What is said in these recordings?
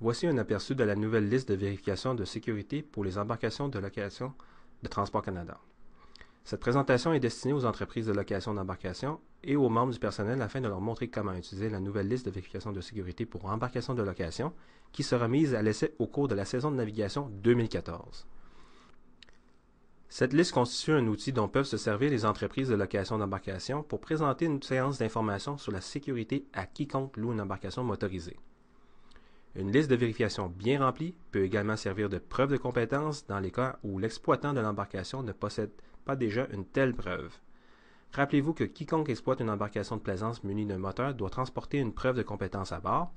Voici un aperçu de la nouvelle liste de vérification de sécurité pour les embarcations de location de Transport Canada. Cette présentation est destinée aux entreprises de location d'embarcations et aux membres du personnel afin de leur montrer comment utiliser la nouvelle liste de vérification de sécurité pour embarcations de location qui sera mise à l'essai au cours de la saison de navigation 2014. Cette liste constitue un outil dont peuvent se servir les entreprises de location d'embarcations pour présenter une séance d'information sur la sécurité à quiconque loue une embarcation motorisée. Une liste de vérification bien remplie peut également servir de preuve de compétence dans les cas où l'exploitant de l'embarcation ne possède pas déjà une telle preuve. Rappelez-vous que quiconque exploite une embarcation de plaisance munie d'un moteur doit transporter une preuve de compétence à bord,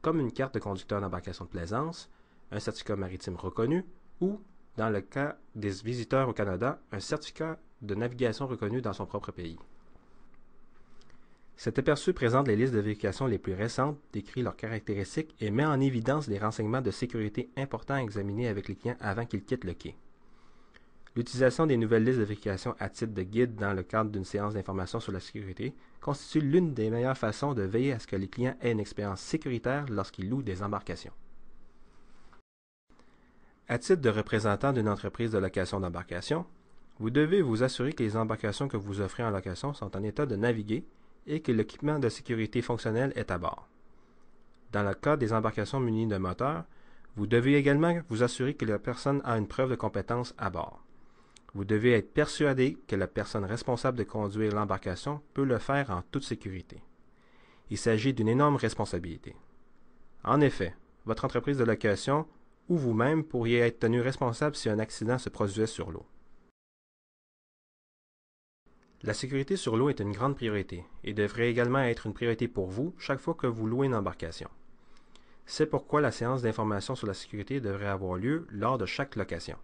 comme une carte de conducteur d'embarcation de plaisance, un certificat maritime reconnu ou, dans le cas des visiteurs au Canada, un certificat de navigation reconnu dans son propre pays. Cet aperçu présente les listes de vérification les plus récentes, décrit leurs caractéristiques et met en évidence les renseignements de sécurité importants à examiner avec les clients avant qu'ils quittent le quai. L'utilisation des nouvelles listes de vérification à titre de guide dans le cadre d'une séance d'information sur la sécurité constitue l'une des meilleures façons de veiller à ce que les clients aient une expérience sécuritaire lorsqu'ils louent des embarcations. À titre de représentant d'une entreprise de location d'embarcations, vous devez vous assurer que les embarcations que vous offrez en location sont en état de naviguer et que l'équipement de sécurité fonctionnel est à bord. Dans le cas des embarcations munies de moteur, vous devez également vous assurer que la personne a une preuve de compétence à bord. Vous devez être persuadé que la personne responsable de conduire l'embarcation peut le faire en toute sécurité. Il s'agit d'une énorme responsabilité. En effet, votre entreprise de location ou vous-même pourriez être tenu responsable si un accident se produisait sur l'eau. La sécurité sur l'eau est une grande priorité et devrait également être une priorité pour vous chaque fois que vous louez une embarcation. C'est pourquoi la séance d'information sur la sécurité devrait avoir lieu lors de chaque location.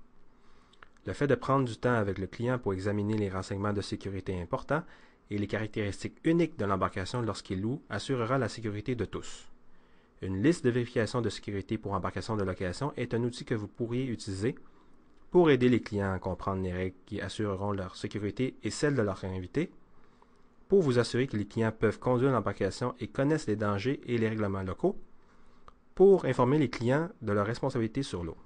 Le fait de prendre du temps avec le client pour examiner les renseignements de sécurité importants et les caractéristiques uniques de l'embarcation lorsqu'il loue assurera la sécurité de tous. Une liste de vérification de sécurité pour embarcation de location est un outil que vous pourriez utiliser pour aider les clients à comprendre les règles qui assureront leur sécurité et celle de leurs invités, pour vous assurer que les clients peuvent conduire l'embarcation et connaissent les dangers et les règlements locaux, pour informer les clients de leurs responsabilités sur l'eau.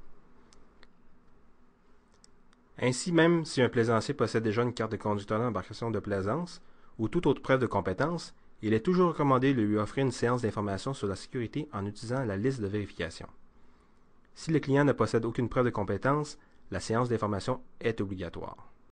Ainsi, même si un plaisancier possède déjà une carte de conducteur d'embarcation de plaisance ou toute autre preuve de compétence, il est toujours recommandé de lui offrir une séance d'information sur la sécurité en utilisant la liste de vérification. Si le client ne possède aucune preuve de compétence, la séance d'information est obligatoire.